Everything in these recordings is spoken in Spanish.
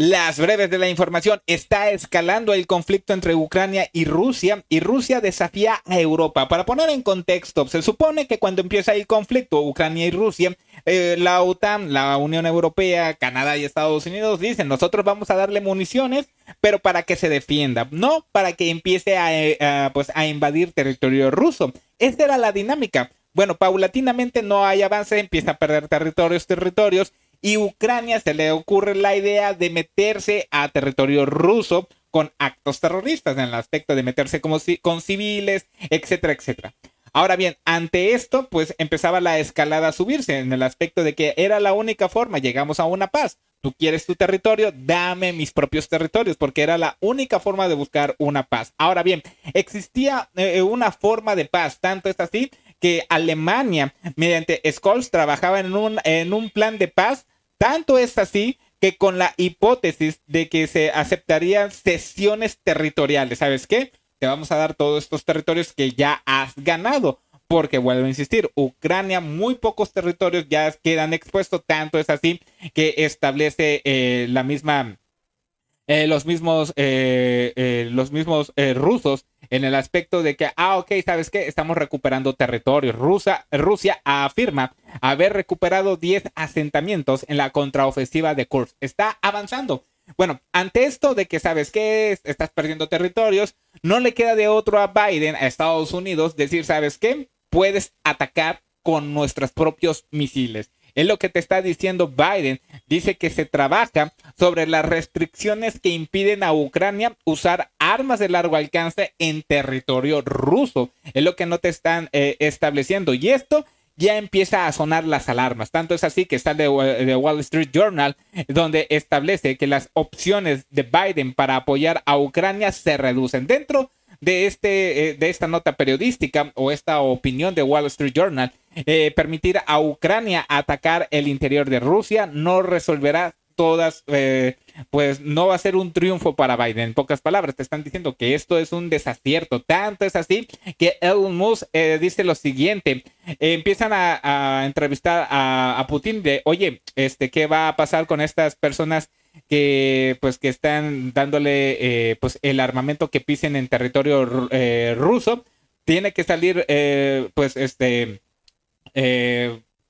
Las breves de la información. Está escalando el conflicto entre Ucrania y Rusia y Rusia desafía a Europa. Para poner en contexto, se supone que cuando empieza el conflicto Ucrania y Rusia, eh, la OTAN, la Unión Europea, Canadá y Estados Unidos dicen, nosotros vamos a darle municiones, pero para que se defienda, no para que empiece a, eh, pues, a invadir territorio ruso. Esta era la dinámica. Bueno, paulatinamente no hay avance, empieza a perder territorios, territorios y Ucrania se le ocurre la idea de meterse a territorio ruso con actos terroristas en el aspecto de meterse como si, con civiles, etcétera, etcétera. Ahora bien, ante esto, pues empezaba la escalada a subirse en el aspecto de que era la única forma, llegamos a una paz. Tú quieres tu territorio, dame mis propios territorios, porque era la única forma de buscar una paz. Ahora bien, existía eh, una forma de paz, tanto es así que Alemania, mediante Scholz, trabajaba en un, en un plan de paz tanto es así que con la hipótesis de que se aceptarían sesiones territoriales, ¿sabes qué? Te vamos a dar todos estos territorios que ya has ganado. Porque vuelvo a insistir, Ucrania, muy pocos territorios ya quedan expuestos, tanto es así que establece eh, la misma, eh, los mismos, eh, los mismos rusos en el aspecto de que, ah, ok, ¿sabes qué? Estamos recuperando territorio. Rusia, Rusia afirma haber recuperado 10 asentamientos en la contraofensiva de Kursk. Está avanzando. Bueno, ante esto de que sabes qué? estás perdiendo territorios, no le queda de otro a Biden, a Estados Unidos, decir, ¿sabes qué? Puedes atacar con nuestros propios misiles. Es lo que te está diciendo Biden. Dice que se trabaja sobre las restricciones que impiden a Ucrania usar armas de largo alcance en territorio ruso. Es lo que no te están eh, estableciendo. Y esto ya empieza a sonar las alarmas. Tanto es así que está de, de, Wall Street Journal, donde establece que las opciones de Biden para apoyar a Ucrania se reducen. Dentro de, este, eh, de esta nota periodística o esta opinión de Wall Street Journal, eh, permitir a Ucrania atacar el interior de Rusia no resolverá todas, eh, pues no va a ser un triunfo para Biden. En pocas palabras, te están diciendo que esto es un desacierto. Tanto es así que Elon Musk dice lo siguiente. empiezan a, entrevistar a, Putin de, oye, este, ¿qué va a pasar con estas personas que pues que están dándole eh, pues el armamento que pisen en territorio eh, ruso tiene que salir eh, pues este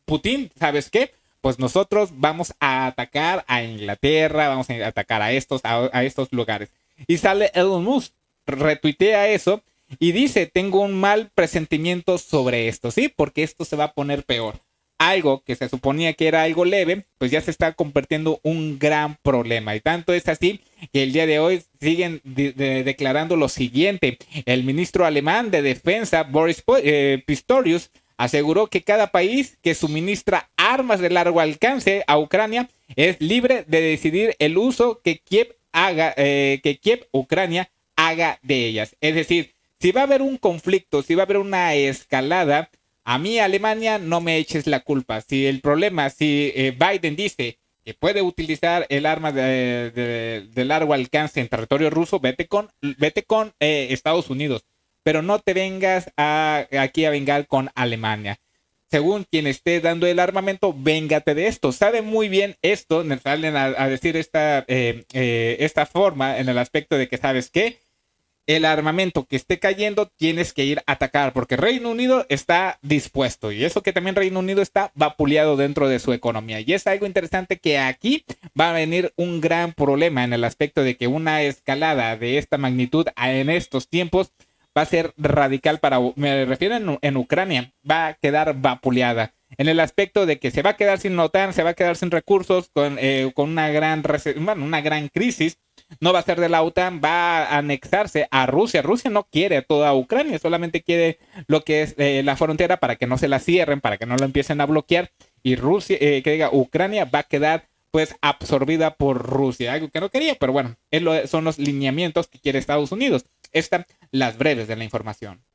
Putin sabes qué pues nosotros vamos a atacar a Inglaterra vamos a atacar a estos a estos lugares y sale Elon Musk retuitea eso y dice tengo un mal presentimiento sobre esto sí porque esto se va a poner peor algo que se suponía que era algo leve, pues ya se está convirtiendo un gran problema. Y tanto es así que el día de hoy siguen declarando lo siguiente. El ministro alemán de Defensa, Boris eh, Pistorius, aseguró que cada país que suministra armas de largo alcance a Ucrania es libre de decidir el uso que Kiev haga, eh, que Kiev, Ucrania, haga de ellas. Es decir, si va a haber un conflicto, si va a haber una escalada, a mí, Alemania, no me eches la culpa. Si el problema, si eh, Biden dice que puede utilizar el arma de, largo alcance en territorio ruso, vete con, vete con eh, Estados Unidos. Pero no te vengas aquí a vengar con Alemania según quien esté dando el armamento, véngate de esto. Sabe muy bien esto, salen a, decir esta, eh, esta forma en el aspecto de que, ¿sabes qué? el armamento que esté cayendo, tienes que ir a atacar, porque Reino Unido está dispuesto. Y eso que también Reino Unido está vapuleado dentro de su economía. Y es algo interesante que aquí va a venir un gran problema en el aspecto de que una escalada de esta magnitud en estos tiempos va a ser radical para, me refiero en, Ucrania, va a quedar vapuleada. En el aspecto de que se va a quedar sin OTAN, se va a quedar sin recursos, con, eh, una, gran, una gran crisis no va a ser de la OTAN, va a anexarse a Rusia. Rusia no quiere toda Ucrania, solamente quiere lo que es eh, la frontera para que no se la cierren, para que no la empiecen a bloquear. Y Rusia, eh, que diga, Ucrania va a quedar pues absorbida por Rusia, algo que no quería, pero bueno, lo, son los lineamientos que quiere Estados Unidos. Están las breves de la información.